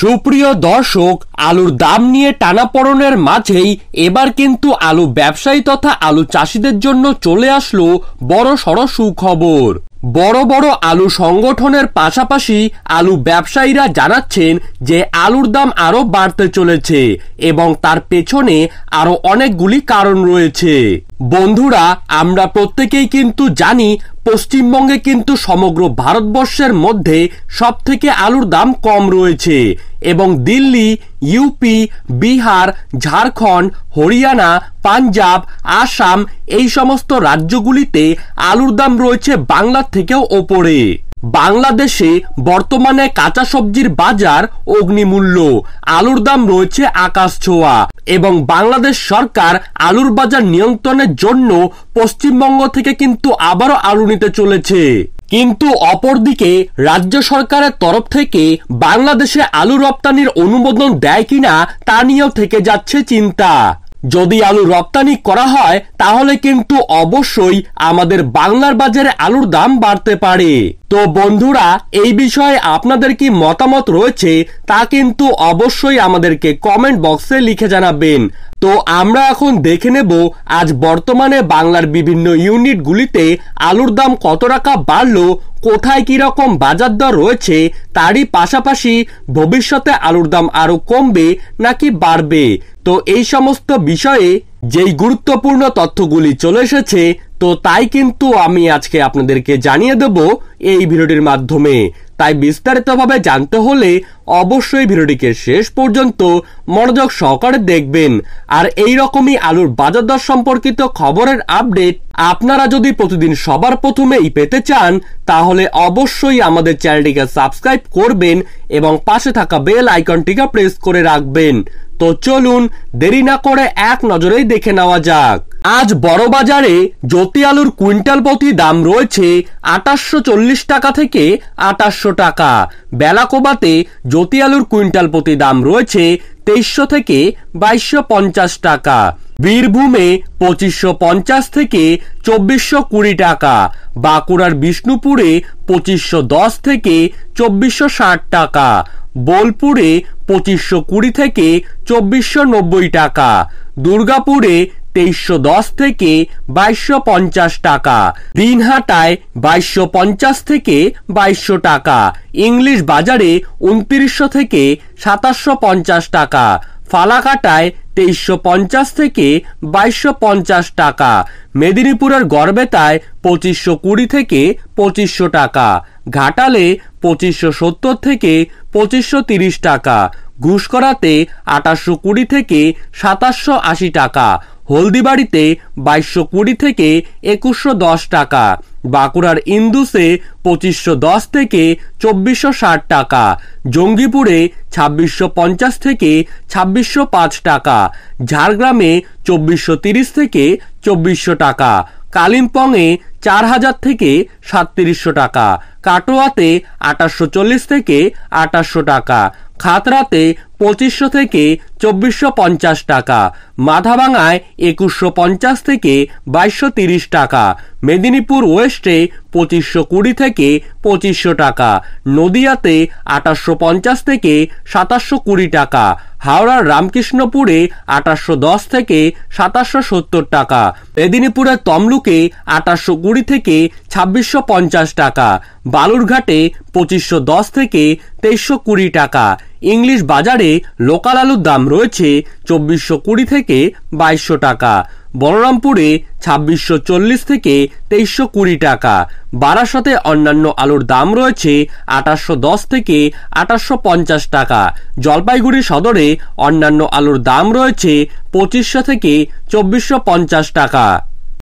সুপ্রিয় দর্শক আলুর দাম নিয়ে টানাপড়নের মাঝেই এবার কিন্তু আলু ব্যবসায়ী তথা আলু চাষিদের জন্য চলে আসলো বড় সড় সুখবর বড় বড় আলু সংগঠনের পাশাপাশি আলু ব্যবসায়ীরা জানাচ্ছেন যে আলুর দাম আরও বাড়তে চলেছে এবং তার পেছনে আরও অনেকগুলি কারণ রয়েছে বন্ধুরা আমরা প্রত্যেকেই কিন্তু জানি পশ্চিমবঙ্গে কিন্তু সমগ্র ভারতবর্ষের মধ্যে সব থেকে আলুর দাম কম রয়েছে এবং দিল্লি ইউপি বিহার ঝাড়খণ্ড হরিয়ানা পাঞ্জাব আসাম এই সমস্ত রাজ্যগুলিতে আলুর দাম রয়েছে বাংলার থেকেও ওপরে বাংলাদেশে বর্তমানে কাঁচা সবজির বাজার অগ্নিমূল্য আলুর দাম রয়েছে আকাশ ছোঁয়া এবং বাংলাদেশ সরকার আলুর বাজার নিয়ন্ত্রণের জন্য পশ্চিমবঙ্গ থেকে কিন্তু আবারও আলু নিতে চলেছে কিন্তু অপরদিকে রাজ্য সরকারের তরফ থেকে বাংলাদেশে আলু রপ্তানির অনুমোদন দেয় কিনা তা নিয়েও থেকে যাচ্ছে চিন্তা যদি আলু রপ্তানি করা হয় তাহলে কিন্তু অবশ্যই আমাদের বাংলার বাজারে আলুর দাম বাড়তে পারে তো বন্ধুরা এই বিষয়ে আপনাদের কি মতামত রয়েছে তা কিন্তু অবশ্যই আমাদেরকে কমেন্ট বক্সে লিখে জানাবেন তো আমরা এখন দেখে নেব আজ বর্তমানে বাংলার বিভিন্ন ইউনিটগুলিতে আলুর দাম কত টাকা বাড়লো কোথায় রকম বাজার দর রয়েছে তারই পাশাপাশি ভবিষ্যতে আলুর দাম আরও কমবে নাকি বাড়বে তো এই সমস্ত বিষয়ে যেই গুরুত্বপূর্ণ তথ্যগুলি চলে এসেছে তো তাই কিন্তু আমি আজকে আপনাদেরকে জানিয়ে দেব এই ভিডিওটির মাধ্যমে তাই বিস্তারিতভাবে জানতে হলে অবশ্যই ভিডিওটিকে শেষ পর্যন্ত মনোযোগ সহকারে দেখবেন আর এই রকমই আলুর বাজার দর সম্পর্কিত খবরের আপডেট আপনারা যদি প্রতিদিন সবার প্রথমেই পেতে চান তাহলে অবশ্যই আমাদের চ্যানেলটিকে সাবস্ক্রাইব করবেন এবং পাশে থাকা বেল আইকনটিকে প্রেস করে রাখবেন তো চলুন দেরি না করে এক নজরেই দেখে নেওয়া যাক আজ বড়বাজারে জ্যোতি আলুর কুইন্টাল প্রতি দাম রয়েছে আঠাশশো চল্লিশ টাকা থেকে আঠাশশো টাকা বেলাকোবাতে জ্যোতি আলুর কুইন্টাল প্রতি দাম রয়েছে তেইশশো থেকে বাইশশো পঞ্চাশ টাকা বীরভূমে পঁচিশশো পঞ্চাশ থেকে চব্বিশশো কুড়ি টাকা বাঁকুড়ার বিষ্ণুপুরে পঁচিশশো দশ থেকে চব্বিশশো ষাট টাকা বোলপুরে পঁচিশশো কুড়ি থেকে চব্বিশশো নব্বই টাকা দুর্গাপুরে তেইশশো দশ থেকে বাইশশো পঞ্চাশ টাকা দিনহাটায় বাইশশো পঞ্চাশ থেকে বাইশশো টাকা ইংলিশ বাজারে উনত্রিশশো থেকে সাতাশশো পঞ্চাশ টাকা ফালাকাটায় তেইশশো পঞ্চাশ থেকে বাইশশো পঞ্চাশ টাকা মেদিনীপুরের গড়বেতায় পঁচিশশো কুড়ি থেকে পঁচিশশো টাকা ঘাটালে পঁচিশশো সত্তর থেকে পঁচিশশো তিরিশ টাকা ঘুষকরাতে আটাশশো কুড়ি থেকে সাতাশশো আশি টাকা হলদিবাড়িতে বাইশশো কুড়ি থেকে একুশশো দশ টাকা বাঁকুড়ার ইন্দুসে পঁচিশশো দশ থেকে চব্বিশশো ষাট টাকা জঙ্গিপুরে ছাব্বিশশো পঞ্চাশ থেকে ছাব্বিশশো পাঁচ টাকা ঝাড়গ্রামে চব্বিশশো তিরিশ থেকে চব্বিশশো টাকা কালিম্পংয়ে চার হাজার থেকে সাতত্রিশশো টাকা কাটোয়াতে আটাশশো চল্লিশ থেকে আটাশশো টাকা খাতরাতে পঁচিশশো থেকে চব্বিশশো পঞ্চাশ টাকা মাধাবাঙায় একুশশো পঞ্চাশ থেকে বাইশশো তিরিশ টাকা মেদিনীপুর ওয়েস্টে পঁচিশশো কুড়ি থেকে পঁচিশশো টাকা নদিয়াতে আঠাশশো পঞ্চাশ থেকে সাতাশশো কুড়ি টাকা হাওড়ার রামকৃষ্ণপুরে আঠাশশো দশ থেকে সাতাশশো সত্তর টাকা মেদিনীপুরের তমলুকে আঠাশশো কুড়ি থেকে ছাব্বিশশো পঞ্চাশ টাকা বালুরঘাটে পঁচিশশো দশ থেকে তেইশশো কুড়ি টাকা ইংলিশ বাজারে লোকাল আলুর দাম রয়েছে চব্বিশশো কুড়ি থেকে বাইশশো টাকা বলরামপুরে ছাব্বিশশো চল্লিশ থেকে তেইশশো কুড়ি টাকা বারাসতে অন্যান্য আলুর দাম রয়েছে আঠাশশো দশ থেকে আঠাশশো পঞ্চাশ টাকা জলপাইগুড়ি সদরে অন্যান্য আলুর দাম রয়েছে পঁচিশশো থেকে চব্বিশশো পঞ্চাশ টাকা